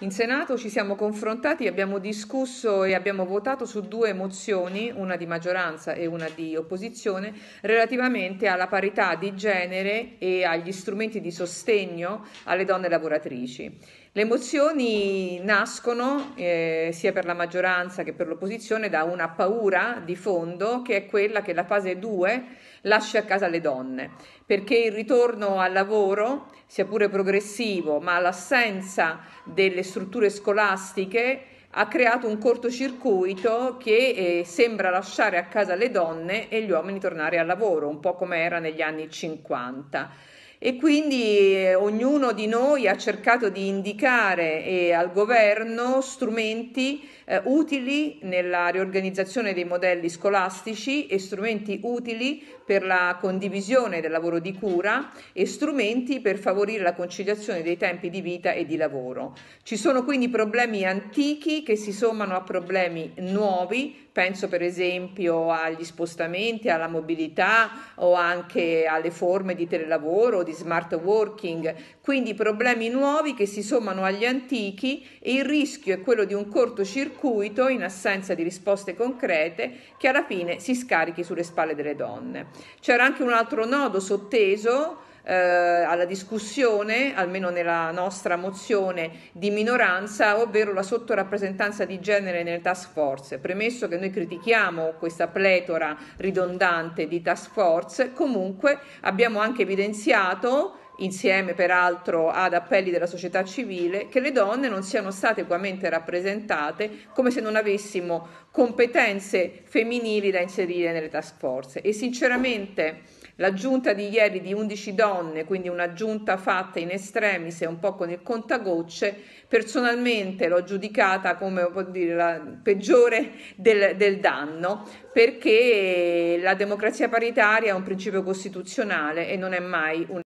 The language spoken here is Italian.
In Senato ci siamo confrontati, abbiamo discusso e abbiamo votato su due mozioni, una di maggioranza e una di opposizione, relativamente alla parità di genere e agli strumenti di sostegno alle donne lavoratrici. Le emozioni nascono eh, sia per la maggioranza che per l'opposizione da una paura di fondo che è quella che la fase 2 lascia a casa le donne, perché il ritorno al lavoro, sia pure progressivo, ma l'assenza delle strutture scolastiche ha creato un cortocircuito che eh, sembra lasciare a casa le donne e gli uomini tornare al lavoro, un po' come era negli anni 50 e quindi eh, ognuno di noi ha cercato di indicare eh, al governo strumenti eh, utili nella riorganizzazione dei modelli scolastici e strumenti utili per la condivisione del lavoro di cura e strumenti per favorire la conciliazione dei tempi di vita e di lavoro. Ci sono quindi problemi antichi che si sommano a problemi nuovi Penso per esempio agli spostamenti, alla mobilità o anche alle forme di telelavoro, di smart working, quindi problemi nuovi che si sommano agli antichi e il rischio è quello di un cortocircuito in assenza di risposte concrete che alla fine si scarichi sulle spalle delle donne. C'era anche un altro nodo sotteso eh, alla discussione, almeno nella nostra mozione di minoranza, ovvero la sottorappresentanza di genere nelle task force. Premesso che noi critichiamo questa pletora ridondante di task force, comunque abbiamo anche evidenziato insieme peraltro ad appelli della società civile, che le donne non siano state equamente rappresentate come se non avessimo competenze femminili da inserire nelle task force. E sinceramente L'aggiunta di ieri di 11 donne, quindi un'aggiunta fatta in estremis e un po' con il contagocce, personalmente l'ho giudicata come dire, la peggiore del, del danno, perché la democrazia paritaria è un principio costituzionale e non è mai un